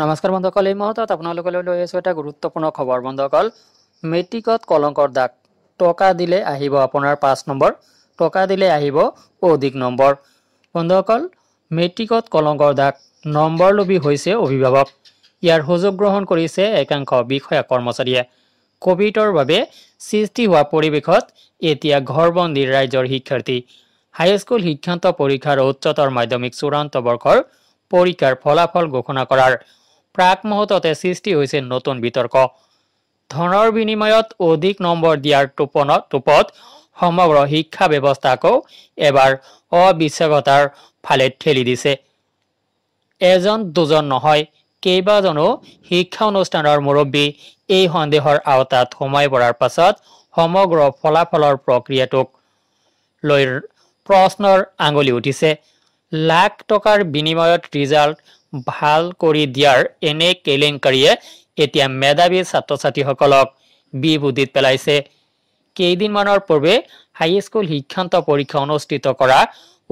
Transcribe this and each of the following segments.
নমস্কাৰ বন্ধুসকল এই মুহূৰ্তত আপোনালোকলৈ লৈ আহিছোঁ এটা গুৰুত্বপূৰ্ণ খবৰ বন্ধুসকল মেট্ৰিকত কলংকৰ দাগ টকা দিলে আহিব আপোনাৰ পাঁচ নম্বৰ টকা দিলে আহিব অধিক নম্বৰ বন্ধুসকল মেট্ৰিকত কলংকৰ দাগ নম্বৰ লোভী হৈছে অভিভাৱক ইয়াৰ সুযোগ গ্ৰহণ কৰিছে একাংশ বিষয়া কৰ্মচাৰীয়ে কভিডৰ বাবে সৃষ্টি হোৱা পৰিৱেশত এতিয়া ঘৰ ঘৰবন্দী ৰাইজৰ শিক্ষাৰ্থী হাইস্কুল শিক্ষান্ত পৰীক্ষাৰ উচ্চতৰ মাধ্যমিক চূড়ান্ত বৰ্ষৰ পৰীক্ষাৰ ফলাফল ঘোষণা কৰাৰ প্ৰাক মুহূৰ্ততে সৃষ্টি হৈছে নতুন বিতৰ্ক ধনৰ বিনিময়ত অধিক নম্বৰ দিয়াৰ টোপনত টোপত সমগ্ৰ শিক্ষা ব্যৱস্থাকো এবাৰ অবিশ্বাসতাৰ ফালে ঠেলি দিছে এজন দুজন নহয় কেইবাজনো শিক্ষা অনুষ্ঠানৰ মুৰব্বী এই সন্দেহৰ আওতাত সোমাই পৰাৰ পাছত সমগ্ৰ ফলাফলৰ প্ৰক্ৰিয়াটোক লৈ প্ৰশ্নৰ আঙুলি উঠিছে লাখ টকাৰ বিনিময়ত ৰিজাল্ট ভাল কৰি দিয়াৰ এনে কেলেংকাৰীয়ে এতিয়া মেধাৱী ছাত্ৰ ছাত্ৰীসকলক বিবুদিত পেলাইছে কেইদিনমানৰ পূৰ্বে হাইস্কুল শিক্ষান্ত পৰীক্ষা অনুষ্ঠিত কৰা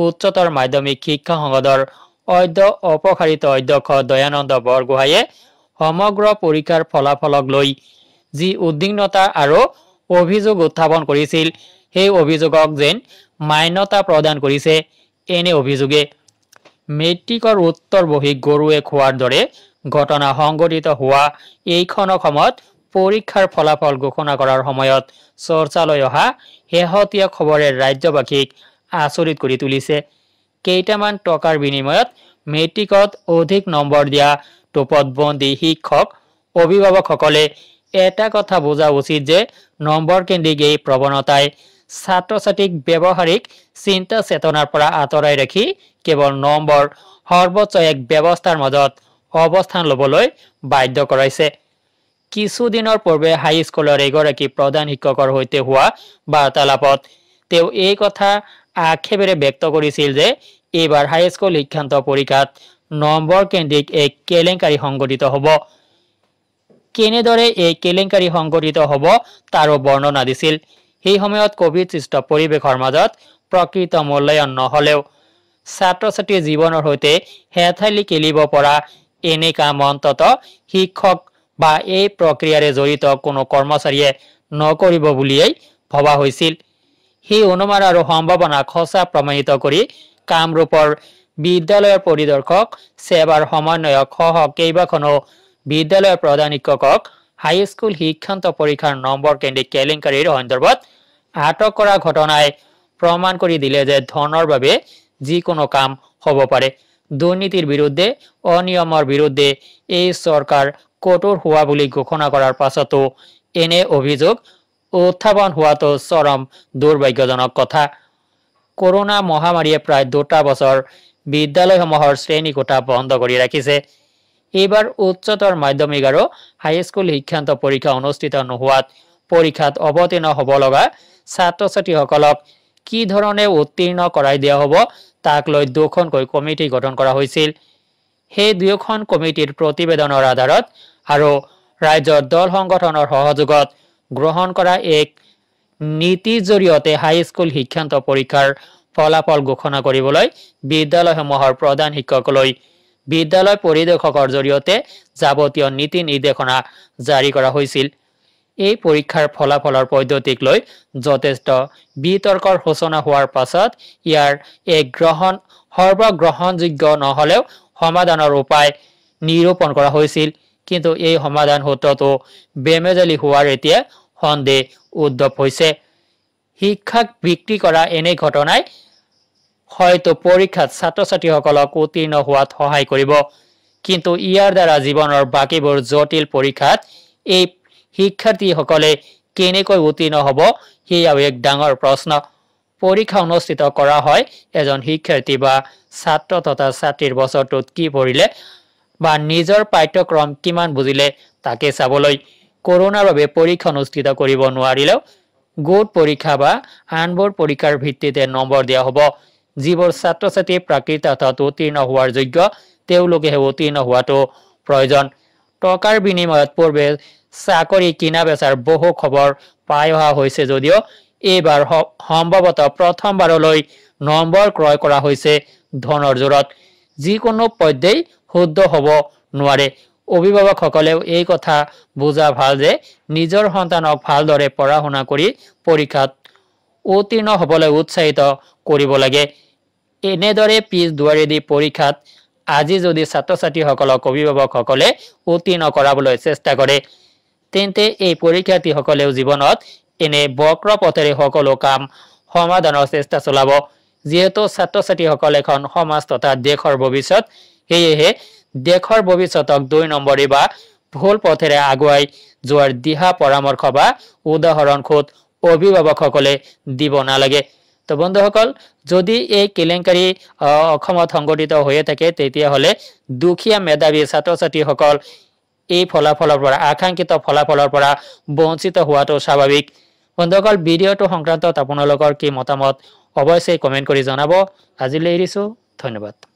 উচ্চতৰ মাধ্যমিক শিক্ষা সংসদৰ অধ্য অপসাৰিত অধ্যক্ষ দয়ানন্দ বৰগোহাঁয়ে সমগ্ৰ পৰীক্ষাৰ ফলাফলক লৈ যি উদ্বিগ্নতা আৰু অভিযোগ উত্থাপন কৰিছিল সেই অভিযোগক যেন মান্যতা প্ৰদান কৰিছে এনে অভিযোগে মেট্ৰিকৰ উত্তৰ বহি গৰুৱে খোৱাৰ দৰে ঘটনা সংঘটিত হোৱা এইখন অসমত পৰীক্ষাৰ ফলাফল ঘোষণা কৰাৰ সময়ত চৰ্চালৈ অহা শেহতীয়া খবৰে ৰাজ্যবাসীক আচৰিত কৰি তুলিছে কেইটামান টকাৰ বিনিময়ত মেট্ৰিকত অধিক নম্বৰ দিয়া বন্দী শিক্ষক অভিভাৱকসকলে এটা কথা বুজা উচিত যে নম্বৰ কেন্দ্ৰিক এই প্ৰৱণতাই ছাত্ৰ ছাত্ৰীক ব্যৱহাৰিক চিন্তা চেতনাৰ পৰা আঁতৰাই ৰাখি কেৱল নৱেম্বৰ সৰ্বোচ্চ এক ব্যৱস্থাৰ মাজত অৱস্থান ল'বলৈ বাধ্য কৰাইছে কিছুদিনৰ পূৰ্বে হাইস্কুলৰ এগৰাকী প্ৰধান শিক্ষকৰ সৈতে হোৱা বাৰ্তালাপত তেওঁ এই কথা আক্ষেপেৰে ব্যক্ত কৰিছিল যে এইবাৰ হাইস্কুল শিক্ষান্ত পৰীক্ষাত নম্বৰ কেন্দ্ৰিক এক কেলেংকাৰী সংঘটিত হ'ব কেনেদৰে এই কেলেংকাৰী সংঘটিত হ'ব তাৰো বৰ্ণনা দিছিল সেই সময়ত কভিড সৃষ্ট পৰিৱেশৰ মাজত প্ৰকৃত মূল্যায়ন নহ'লেও ছাত্ৰ ছাত্ৰীৰ জীৱনৰ সৈতে হেঠালি খেলিব পৰা এনে কাম অন্তত শিক্ষক বা এই প্ৰক্ৰিয়াৰে জড়িত কোনো কৰ্মচাৰীয়ে নকৰিব বুলিয়েই ভবা হৈছিল সেই অনুমান আৰু সম্ভাৱনাক সঁচা প্ৰমাণিত কৰি কামৰূপৰ বিদ্যালয়ৰ পৰিদৰ্শক সেৱাৰ সমন্বয়ক সহ কেইবাখনো বিদ্যালয়ৰ প্ৰধান শিক্ষকক হাইস্কুল শিক্ষান্ত পৰীক্ষাৰ নম্বৰ কেন্দ্ৰিক কেলেংকাৰীৰ সন্দৰ্ভত আটক কৰা ঘটনাই প্ৰমাণ কৰি দিলে যে ধনৰ বাবে যিকোনো কাম হ'ব পাৰে দুৰ্নীতিৰ বিৰুদ্ধে অনিয়মৰ বিৰুদ্ধে এই চৰকাৰ কঠোৰ হোৱা বুলি ঘোষণা কৰাৰ পাছতো এনে অভিযোগ উত্থাপন হোৱাটো চৰম দুৰ্ভাগ্যজনক কথা কৰোণা মহামাৰীয়ে প্ৰায় দুটা বছৰ বিদ্যালয়সমূহৰ শ্ৰেণীকোঠা বন্ধ কৰি ৰাখিছে এইবাৰ উচ্চতৰ মাধ্যমিক আৰু হাইস্কুল শিক্ষান্ত পৰীক্ষা অনুষ্ঠিত নোহোৱাত পৰীক্ষাত অৱতীৰ্ণ হ'ব লগা ছাত্ৰ ছাত্ৰীসকলক কি ধৰণে উত্তীৰ্ণ কৰাই দিয়া হ'ব তাক লৈ দুখনকৈ কমিটি গঠন কৰা হৈছিল সেই দুয়োখন কমিটিৰ প্ৰতিবেদনৰ আধাৰত আৰু ৰাইজৰ দল সংগঠনৰ সহযোগত গ্ৰহণ কৰা এক নীতিৰ জৰিয়তে হাইস্কুল শিক্ষান্ত পৰীক্ষাৰ ফলাফল ঘোষণা কৰিবলৈ বিদ্যালয়সমূহৰ প্ৰধান শিক্ষকলৈ বিদ্যালয় পৰিদৰ্শকৰ জৰিয়তে যাৱতীয় নীতি নিৰ্দেশনা জাৰি কৰা হৈছিল এই পৰীক্ষাৰ ফলাফলৰ পদ্ধতিক লৈ যথেষ্ট বিতৰ্কৰ সূচনা হোৱাৰ পাছত ইয়াৰ এক গ্ৰহণ সৰ্বগ্ৰহণযোগ্য নহ'লেও সমাধানৰ উপায় নিৰূপণ কৰা হৈছিল কিন্তু এই সমাধান সূত্ৰটো বেমেজালি হোৱাৰ এতিয়া সন্দেহ উদ্ভৱ হৈছে শিক্ষাক বিক্ৰী কৰা এনে ঘটনাই হয়তো পৰীক্ষাত ছাত্ৰ ছাত্ৰীসকলক উত্তীৰ্ণ হোৱাত সহায় কৰিব কিন্তু ইয়াৰ দ্বাৰা জীৱনৰ বাকীবোৰ জটিল পৰীক্ষাত এই শিক্ষাৰ্থীসকলে কেনেকৈ উত্তীৰ্ণ হব সেয়াও এক ডাঙৰ প্ৰশ্ন পৰীক্ষা অনুষ্ঠিত কৰা হয় এজন শিক্ষাৰ্থী বা ছাত্ৰ তথা ছাত্ৰীৰ বছৰটোত কি পঢ়িলে বা নিজৰ পাঠ্যক্ৰম কিমান বুজিলে তাকে চাবলৈ কৰোণাৰ বাবে পৰীক্ষা অনুষ্ঠিত কৰিব নোৱাৰিলেও গোট পৰীক্ষা বা আনবোৰ পৰীক্ষাৰ ভিত্তিতে নম্বৰ দিয়া হব যিবোৰ ছাত্ৰ প্ৰাকৃত অৰ্থাৎ উত্তীৰ্ণ হোৱাৰ যোগ্য তেওঁলোকেহে উত্তীৰ্ণ হোৱাটো প্ৰয়োজন টকাৰ বিনিময়ত পূৰ্বে চাকৰি কিনা বেচাৰ বহু খবৰ পাই অহা হৈছে যদিও এইবাৰ সম্ভৱতঃ প্ৰথমবাৰলৈ নম্বৰ ক্ৰয় কৰা হৈছে ধনৰ জোৰত যিকোনো পৰ্যায় শুদ্ধ হ'ব নোৱাৰে অভিভাৱকসকলেও এই কথা বুজা ভাল যে নিজৰ সন্তানক ভালদৰে পঢ়া শুনা কৰি পৰীক্ষাত উত্তীৰ্ণ হ'বলৈ উৎসাহিত কৰিব লাগে এনেদৰে পিছ দি পৰীক্ষাত আজি যদি ছাত্ৰ ছাত্ৰীসকলক অভিভাৱকসকলে উত্তীৰ্ণ কৰাবলৈ চেষ্টা কৰে তেন্তে এই পৰীক্ষাৰ্থীসকলেও জীৱনত এনে বক্ৰ পথেৰে সকলো কাম সমাধানৰ চেষ্টা চলাব যিহেতু ছাত্ৰ ছাত্ৰীসকল এখন সমাজ তথা দেশৰ ভৱিষ্যত সেয়েহে দেশৰ ভৱিষ্যতক দুই নম্বৰী বা ভুল পথেৰে আগুৱাই যোৱাৰ দিহা পৰামৰ্শ বা উদাহৰণ খোদ অভিভাৱকসকলে দিব নালাগে তো বন্ধুসকল যদি এই কেলেংকাৰী অসমত সংঘটিত হৈয়ে থাকে তেতিয়াহ'লে দুখীয়া মেধাৱী ছাত্ৰ ছাত্ৰীসকল এই ফলাফলৰ পৰা আকাংক্ষিত ফলাফলৰ পৰা বঞ্চিত হোৱাটো স্বাভাৱিক বন্ধুসকল ভিডিঅ'টো সংক্ৰান্তত আপোনালোকৰ কি মতামত অৱশ্যে কমেণ্ট কৰি জনাব আজিলৈ এৰিছোঁ ধন্যবাদ